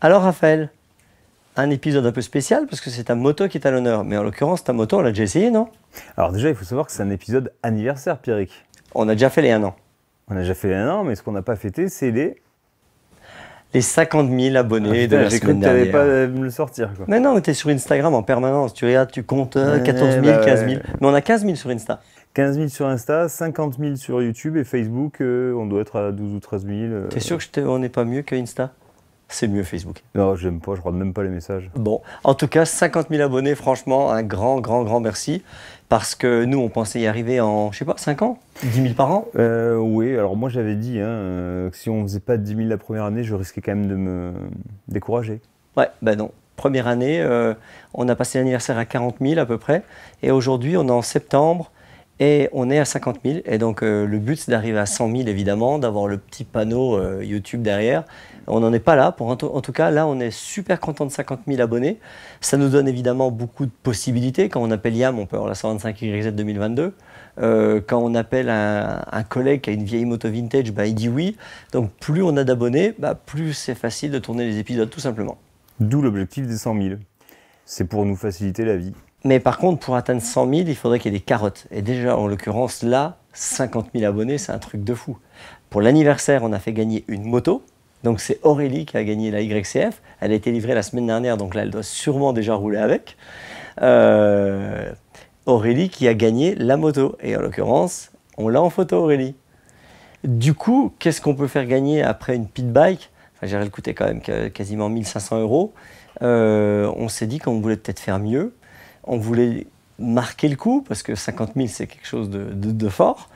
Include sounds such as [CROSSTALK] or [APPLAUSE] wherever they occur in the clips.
Alors Raphaël, un épisode un peu spécial parce que c'est ta moto qui est à l'honneur. Mais en l'occurrence, ta moto, on l'a déjà essayé, non Alors déjà, il faut savoir que c'est un épisode anniversaire, Pierrick. On a déjà fait les 1 an. On a déjà fait les 1 an, mais ce qu'on n'a pas fêté, c'est les... Les 50 000 abonnés ah, de la J'ai cru que tu n'allais pas euh, me le sortir. Quoi. Mais non, mais tu es sur Instagram en permanence. Tu regardes, tu comptes 14 000, 15 000. Mais on a 15 000 sur Insta. 15 000 sur Insta, 50 000 sur YouTube et Facebook, euh, on doit être à 12 ou 13 000. Euh. T'es sûr que n'est pas mieux que Insta c'est mieux Facebook. Non, j'aime pas, je regarde même pas les messages. Bon, en tout cas, 50 000 abonnés, franchement, un grand, grand, grand merci. Parce que nous, on pensait y arriver en, je sais pas, 5 ans 10 000 par an euh, Oui, alors moi j'avais dit hein, euh, que si on faisait pas 10 000 la première année, je risquais quand même de me décourager. Ouais, ben non. Première année, euh, on a passé l'anniversaire à 40 000 à peu près. Et aujourd'hui, on est en septembre. Et on est à 50 000. Et donc, le but, c'est d'arriver à 100 000, évidemment, d'avoir le petit panneau YouTube derrière. On n'en est pas là. Pour, en tout cas, là, on est super content de 50 000 abonnés. Ça nous donne évidemment beaucoup de possibilités. Quand on appelle YAM, on peut avoir la 125 YZ 2022. quand on appelle un, collègue qui a une vieille moto vintage, bah, il dit oui. Donc plus on a d'abonnés, bah, plus c'est facile de tourner les épisodes, tout simplement. D'où l'objectif des 100 000. C'est pour nous faciliter la vie. Mais par contre, pour atteindre 100 000, il faudrait qu'il y ait des carottes. Et déjà, en l'occurrence, là, 50 000 abonnés, c'est un truc de fou. Pour l'anniversaire, on a fait gagner une moto. Donc c'est Aurélie qui a gagné la YCF. Elle a été livrée la semaine dernière, donc là elle doit sûrement déjà rouler avec. Euh, Aurélie qui a gagné la moto. Et en l'occurrence, on l'a en photo Aurélie. Du coup, qu'est-ce qu'on peut faire gagner après une pit bike Enfin, gérer le coûtait quand même quasiment 1500 euros. Euh, on s'est dit qu'on voulait peut-être faire mieux. On voulait marquer le coup, parce que 50 000, c'est quelque chose de, fort.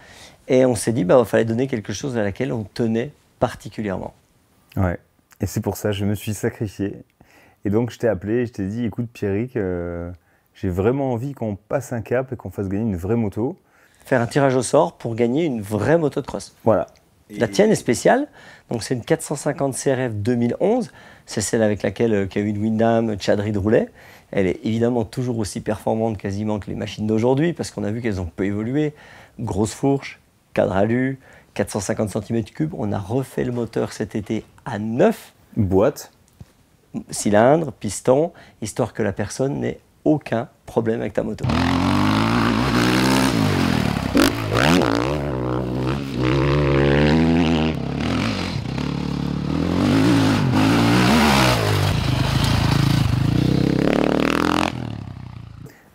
Et on s'est dit qu'il bah, fallait donner quelque chose à laquelle on tenait particulièrement. Ouais. Et c'est pour ça que je me suis sacrifié. Et donc je t'ai appelé je t'ai dit écoute Pierrick, euh, j'ai vraiment envie qu'on passe un cap et qu'on fasse gagner une vraie moto. Faire un tirage au sort pour gagner une vraie moto de cross. Voilà. La tienne est spéciale, donc c'est une 450 CRF 2011, c'est celle avec laquelle Kevin euh, Windham, Chad Reed roulaient. Elle est évidemment toujours aussi performante quasiment que les machines d'aujourd'hui parce qu'on a vu qu'elles ont peu évolué. Grosse fourche, cadre alu, 450 cm3, on a refait le moteur cet été à 9 boîtes, cylindres, pistons, histoire que la personne n'ait aucun problème avec ta moto.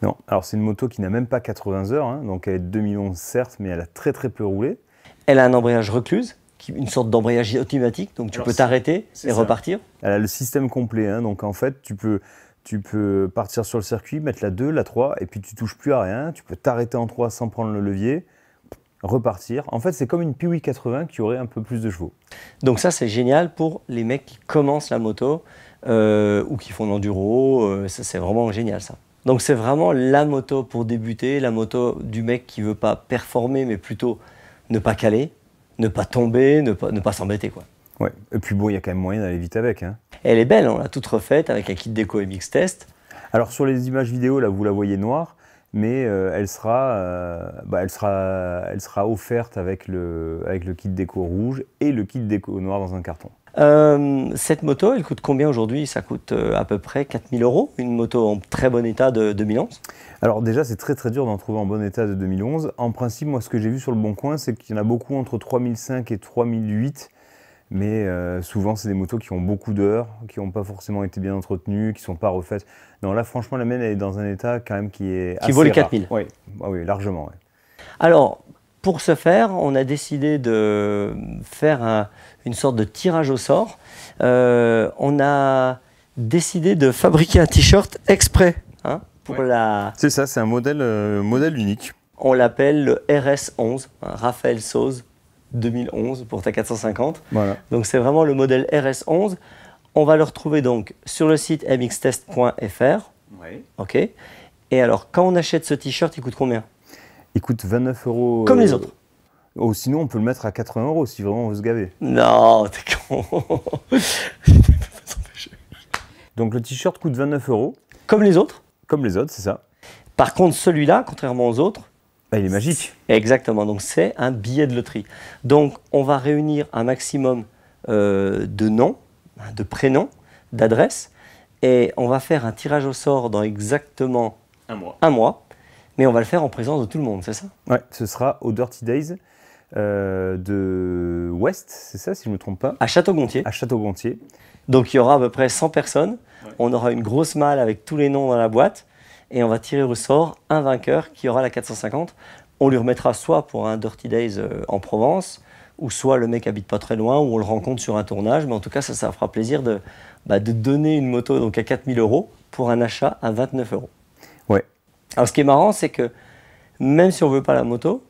Non, alors c'est une moto qui n'a même pas 80 heures, hein, donc elle est de 2011 certes, mais elle a très très peu roulé. Elle a un embrayage recluse, une sorte d'embrayage automatique, donc tu peux t'arrêter et repartir. Elle a le système complet, hein, donc en fait tu peux, tu peux partir sur le circuit, mettre la 2, la 3, et puis tu touches plus à rien, tu peux t'arrêter en 3 sans prendre le levier, repartir. En fait c'est comme une Piwi 80 qui aurait un peu plus de chevaux. Donc ça c'est génial pour les mecs qui commencent la moto euh, ou qui font l'enduro, euh, c'est vraiment génial ça. Donc c'est vraiment la moto pour débuter, la moto du mec qui veut pas performer mais plutôt ne pas caler ne pas tomber, ne pas, ne pas s'embêter. quoi. Ouais. Et puis bon, il y a quand même moyen d'aller vite avec. Hein. Elle est belle, hein, on l'a toute refaite avec un kit déco MX Test. Alors sur les images vidéo, là, vous la voyez noire, mais euh, elle, sera, euh, bah, elle, sera, elle sera offerte avec le, avec le kit déco rouge et le kit déco noir dans un carton. Euh, cette moto, elle coûte combien aujourd'hui Ça coûte euh, à peu près 4000 euros, une moto en très bon état de 2011 Alors déjà, c'est très très dur d'en trouver en bon état de 2011. En principe, moi, ce que j'ai vu sur le Bon Coin, c'est qu'il y en a beaucoup entre 3005 et 3008. Mais euh, souvent, c'est des motos qui ont beaucoup d'heures, qui n'ont pas forcément été bien entretenues, qui ne sont pas refaites. Non, là, franchement, la mienne, elle est dans un état quand même qui est. Qui vaut les 4000 Oui, ah oui largement. Alors, pour ce faire, on a décidé de faire une sorte de tirage au sort. Euh, on a décidé de fabriquer un t-shirt exprès. Hein, pour la... C'est ça, c'est un modèle, euh, modèle unique. On l'appelle le RS11, hein, Raphaël Sauze 2011 pour ta 450. Voilà. Donc c'est vraiment le modèle RS11. On va le retrouver donc sur le site mxtest.fr. OK. Et alors, quand on achète ce t-shirt, il coûte combien il coûte 29 euros. Euh, Comme les autres. Oh, sinon, on peut le mettre à 80 euros si vraiment on veut se gaver. Non, t'es con. [LAUGHS] Donc le t-shirt coûte 29 euros. Comme les autres. Comme les autres, c'est ça. Par contre, celui-là, contrairement aux autres, bah, il est magique. Exactement. Donc c'est un billet de loterie. Donc on va réunir un maximum euh, de noms, hein, de prénoms, d'adresses, et on va faire un tirage au sort dans exactement mois. Un mois mais on va le faire en présence de tout le monde, c'est ça Ouais, ce sera au Dirty Days. Euh, de Ouest, c'est ça si je ne me trompe pas À Château-Gontier. À Château-Gontier. Donc il y aura à peu près 100 personnes. On aura une grosse malle avec tous les noms dans la boîte et on va tirer au sort un vainqueur qui aura la 450. On lui remettra soit pour un Dirty Days euh, en Provence, ou soit le mec habite pas très loin, ou on le rencontre sur un tournage. Mais en tout cas, ça, ça fera plaisir de, bah, donner une moto donc à 4000 euros pour un achat à 29 euros. Alors ce qui est marrant, c'est que même si on veut pas la moto,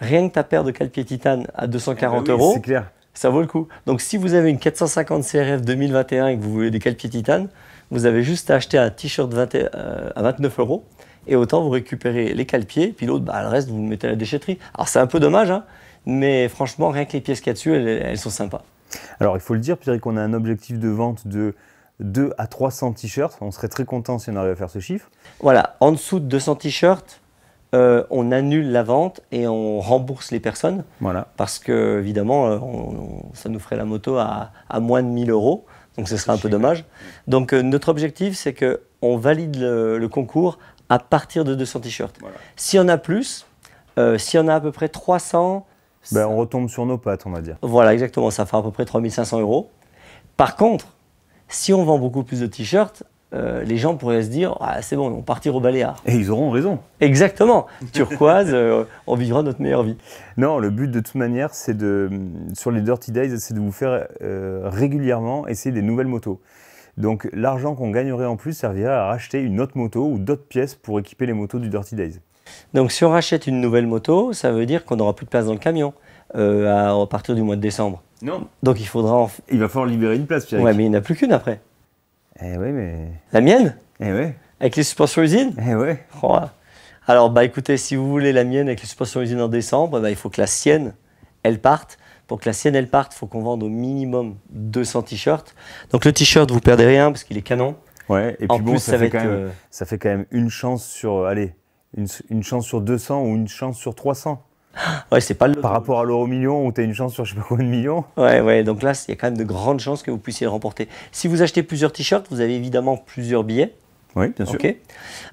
rien que ta paire de calpiers titane à 240 eh ben euros, clair. ça vaut le coup. Donc si vous avez une 450 CRF 2021 et que vous voulez des calpiers titane, vous avez juste à acheter un t-shirt euh, à 29 euros et autant vous récupérez les calpiers, puis l'autre, bah, le reste, vous le mettez à la déchetterie. Alors c'est un peu dommage, hein, mais franchement, rien que les pièces qu'il y a dessus, elles, elles sont sympas. Alors il faut le dire, Pierre, qu'on a un objectif de vente de 2 à 300 t-shirts. On serait très content si on arrivait à faire ce chiffre. Voilà, en dessous de 200 t-shirts, euh, on annule la vente et on rembourse les personnes. Voilà. Parce que, évidemment, euh, ça nous ferait la moto à, moins de 1000 euros. Donc ce serait un peu dommage. Donc euh, notre objectif, c'est qu'on valide le, concours à partir de 200 t-shirts. Si S'il en a plus, si s'il y a à peu près 300... Ben, on retombe sur nos pattes, on va dire. Voilà, exactement. Ça fait à peu près 3500 euros. Par contre, si on vend beaucoup plus de t-shirts, euh, les gens pourraient se dire ah, c'est bon, on va partir au baléares. Et ils auront raison. Exactement. [LAUGHS] Turquoise, euh, on vivra notre meilleure vie. Non, le but de toute manière, c'est de sur les Dirty Days, c'est de vous faire euh, régulièrement essayer des nouvelles motos. Donc l'argent qu'on gagnerait en plus servirait à racheter une autre moto ou d'autres pièces pour équiper les motos du Dirty Days. Donc si on rachète une nouvelle moto, ça veut dire qu'on n'aura plus de place dans le camion à partir du mois de décembre. Non. Donc il faudra. Il va falloir libérer une place, Pierre. Ouais, mais il n'y en a plus qu'une après. Eh oui, mais. La mienne Eh oui. Avec les suspensions usines Eh oui. Oh. Alors, bah écoutez, si vous voulez la mienne avec les suspensions usines en décembre, bah, il faut que la sienne, elle parte. Pour que la sienne, elle parte, il faut qu'on vende au minimum 200 t-shirts. Donc le t-shirt, vous perdez rien parce qu'il est canon. Ouais, et puis bon, euh, ça, fait quand même, une chance sur. Allez, une chance sur 200 ou une chance sur 300. [GASPS] Ouais, c'est pas le... Par rapport à l'euro million où tu as une chance sur je sais pas combien de millions. [LAUGHS] Ouais, ouais, donc là, il y a quand même de grandes chances que vous puissiez le remporter. Si vous achetez plusieurs t-shirts, vous avez évidemment plusieurs billets. Oui, bien sûr.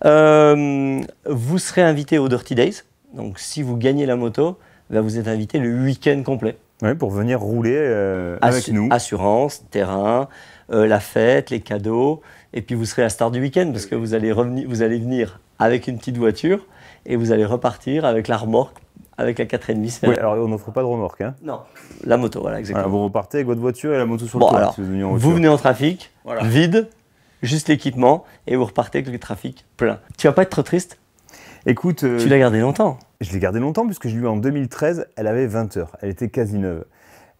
Euh, vous serez invité au Dirty Days. Donc si vous gagnez la moto, ben, vous êtes invité le week-end complet. Oui, pour venir rouler euh, avec nous. Assurance, terrain, euh, la fête, les cadeaux. Et puis vous serez la star du week-end parce que vous allez, revenir, vous allez venir avec une petite voiture et vous allez repartir avec la remorque avec la 4,5. Oui, alors on n'offre pas de remorque. Hein. Non, la moto, voilà, exactement. vous repartez avec votre voiture et la moto sur le toit. vous, venez en, trafic, vide, juste l'équipement, et vous repartez avec le trafic plein. Tu vas pas être trop triste Écoute. Euh, tu l'as gardé longtemps Je l'ai gardé longtemps, puisque je l'ai eu en 2013, elle avait 20 heures, elle était quasi neuve.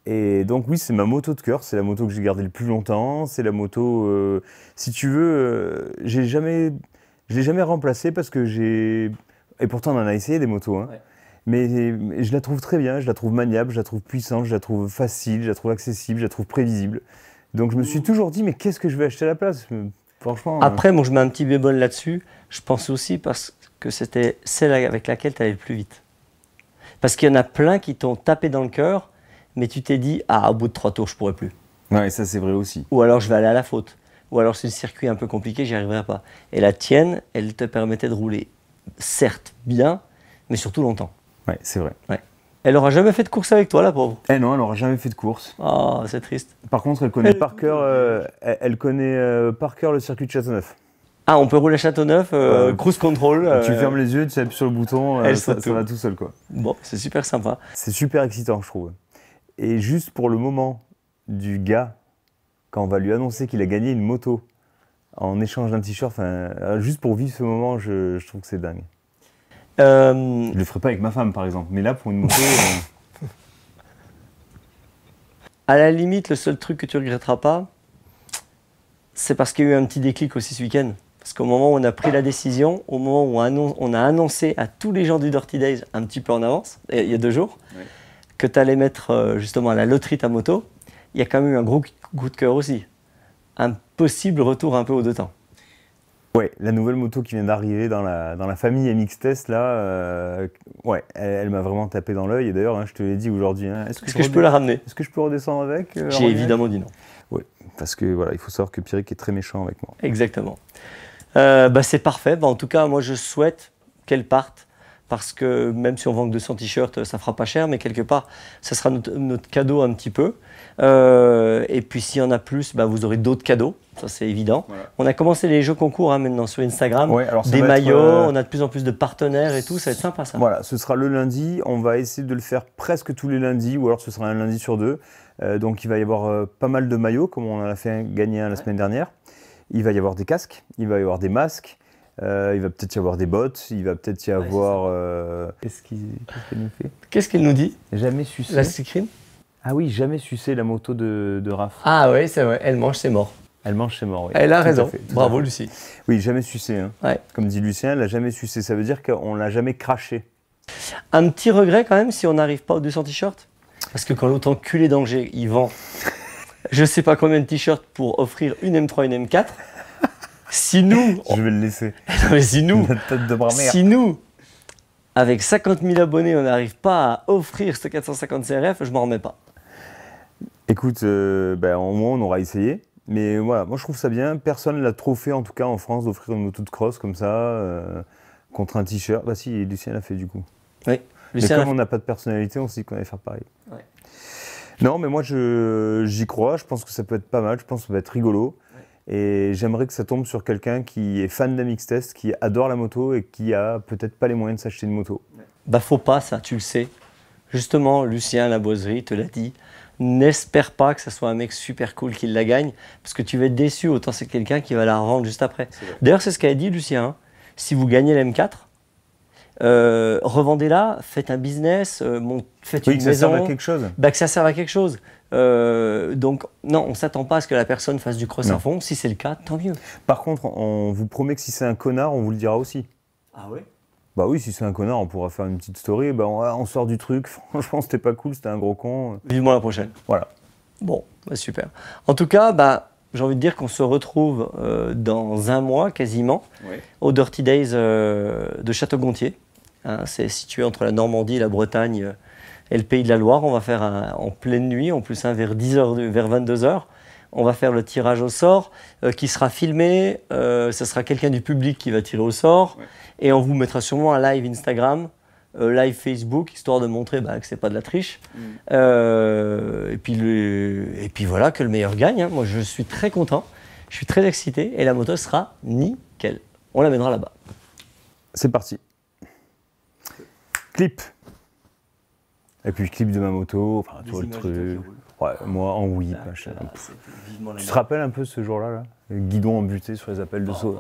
Et donc oui, c'est ma moto de cœur, c'est la moto que j'ai gardée le plus longtemps, c'est la moto, euh, si tu veux, euh, j'ai jamais, je l'ai jamais remplacée parce que j'ai, et pourtant on en a essayé des motos, hein mais je la trouve très bien, je la trouve maniable, je la trouve puissante, je la trouve facile, je la trouve accessible, je la trouve prévisible. Donc je me suis mmh. toujours dit, mais qu'est-ce que je vais acheter à la place Franchement. Euh, Après, je mets un petit bémol là-dessus. Je pense aussi parce que c'était celle avec laquelle tu allais le plus vite. Parce qu'il y en a plein qui t'ont tapé dans le cœur, mais tu t'es dit, ah, au bout de trois tours, je pourrais plus. Ouais, ça c'est vrai aussi. Ou alors je vais aller à la faute. Ou alors c'est le circuit un peu compliqué, j'y arriverai pas. Et la tienne, elle te permettait de rouler, certes bien, mais surtout longtemps. Ouais, c'est vrai. Elle n'aura jamais fait de course avec toi, la pauvre. Eh non, elle n'aura jamais fait de course. Ah, c'est triste. Par contre, elle connaît euh, euh, par cœur, elle, connaît le circuit de Châteauneuf. Ah, on peut rouler à Châteauneuf, euh, cruise control. tu fermes les yeux, tu appuies sur le bouton, ça, va tout seul, quoi. Bon, c'est super sympa. C'est super excitant, je trouve. Et juste pour le moment du gars, quand on va lui annoncer qu'il a gagné une moto en échange d'un t-shirt, juste pour vivre ce moment, je trouve que c'est dingue. Je euh, Je le ferai pas avec ma femme, par exemple. Mais là, pour une moto. [LAUGHS] Euh, à la limite, le seul truc que tu regretteras pas, c'est parce qu'il y a eu un petit déclic aussi ce week-end. Parce qu'au moment où on a pris la décision, au moment où on, a annoncé à tous les gens du Dirty Days un petit peu en avance, il y a deux jours, que tu allais mettre euh, justement à la loterie ta moto, il y a quand même eu un gros coup de cœur aussi. Un possible retour un peu au deux temps. Ouais, la nouvelle moto qui vient d'arriver dans la, dans la famille MX Test, là, euh, ouais, elle, m'a vraiment tapé dans l'œil. Et d'ailleurs, hein, je te l'ai dit aujourd'hui. Hein, est-ce que, je, peux la ramener Est-ce que je peux redescendre avec euh, J'ai évidemment dit non. Oui, parce que voilà, il faut savoir que Pierrick est très méchant avec moi. Exactement. Euh, bah, c'est parfait. Bah, en tout cas, moi, je souhaite qu'elle parte. Parce que même si on vend que 200 t-shirts, ça fera pas cher, mais quelque part, ça sera notre, cadeau un petit peu. et puis s'il y en a plus, bah, vous aurez d'autres cadeaux c'est évident. On a commencé les jeux concours hein, maintenant sur Instagram. des maillots, euh, on a de plus en plus de partenaires et tout. Ça va être sympa, ça. Voilà, ce sera le lundi. On va essayer de le faire presque tous les lundis ou alors ce sera un lundi sur deux. Euh, donc, il va y avoir euh, pas mal de maillots, comme on en a fait gagner la semaine dernière. Il va y avoir des casques, il va y avoir des masques. il va peut-être y avoir des bottes, il va peut-être y avoir. Qu'est-ce qu'il nous Qu'est-ce qu'il nous dit Jamais sucer La Ah oui, jamais sucer la moto de, de Raph. Ah oui, c'est vrai, elle mange, c'est mort. Elle mange chez mort. Elle a raison. Bravo, Lucie. Oui, jamais sucé. Hein. Comme dit Lucien, elle n'a jamais sucé. Ça veut dire qu'on l'a jamais craché. Un petit regret quand même si on n'arrive pas aux 200 t-shirts Parce que quand l'autre enculé d'Angers, il vend je sais pas combien de t-shirts pour offrir une M3 une M4. Si nous. Je vais le laisser. [LAUGHS] non, mais si nous. Tête de si nous, avec 50 000 abonnés, on n'arrive pas à offrir ce 450 CRF, je m'en remets pas. Écoute, euh, ben, au moins on aura essayé. Mais voilà, moi je trouve ça bien. Personne l'a trop fait en tout cas en France d'offrir une moto de cross comme ça euh, contre un t-shirt. Bah si, Lucien l'a fait du coup. Oui. mais comme on n'a pas de personnalité, on s'est dit qu'on allait faire pareil. Non, mais moi j'y crois. Je pense que ça peut être pas mal. Je pense que ça va être rigolo. Et j'aimerais que ça tombe sur quelqu'un qui est fan de la test, qui adore la moto et qui a peut-être pas les moyens de s'acheter une moto. Bah faut pas ça, tu le sais. Justement, Lucien la boiserie te l'a dit n'espère pas que ce soit un mec super cool qui la gagne, parce que tu vas être déçu, autant c'est quelqu'un qui va la revendre juste après. D'ailleurs, c'est ce qu'a dit Lucien. Hein. Si vous gagnez lm 4 euh, revendez-la, faites un business, euh, faites oui, une que ça à quelque chose. Bah, que ça serve à quelque chose. Euh, donc, non, on ne s'attend pas à ce que la personne fasse du cross fond. Si c'est le cas, tant mieux. Par contre, on vous promet que si c'est un connard, on vous le dira aussi. Ah ouais bah oui, si c'est un connard, on pourra faire une petite story. Bah on, ah, sort du truc. [LAUGHS] Franchement, c'était pas cool, c'était un gros con. Vivement la prochaine. Voilà. Bon, bah, super. En tout cas, bah, j'ai envie de dire qu'on se retrouve euh, dans un mois quasiment au Dirty Days euh, de Château-Gontier. Hein, c'est situé entre la Normandie, la Bretagne euh, et le Pays de la Loire. On va faire en pleine nuit, en plus hein, vers, vers 22h on va faire le tirage au sort euh, qui sera filmé. Euh, ce sera quelqu'un du public qui va tirer au sort. Et on vous mettra sûrement un live Instagram, euh, live Facebook, histoire de montrer bah, que c'est pas de la triche. Mm. et, puis voilà, que le meilleur gagne. Hein. Moi, je suis très content. Je suis très excité. Et la moto sera nickel. On la mènera là-bas. C'est parti. Clip. Et puis je clip de ma moto, enfin, tu le truc. Ouais, moi en whip, ah, machin. tu te rappelles un peu ce jour-là là Le guidon embuté sur les appels de saut.